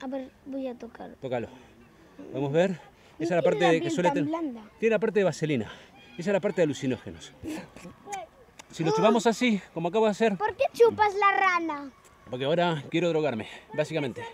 A ver, voy a tocar. Tócalo. Vamos a ver. Esa es la parte que suele tener. Tiene la parte de vaselina. Esa es la parte de alucinógenos. Si lo chupamos así, como acabo de hacer. ¿Por qué chupas la rana? Porque ahora quiero drogarme, básicamente.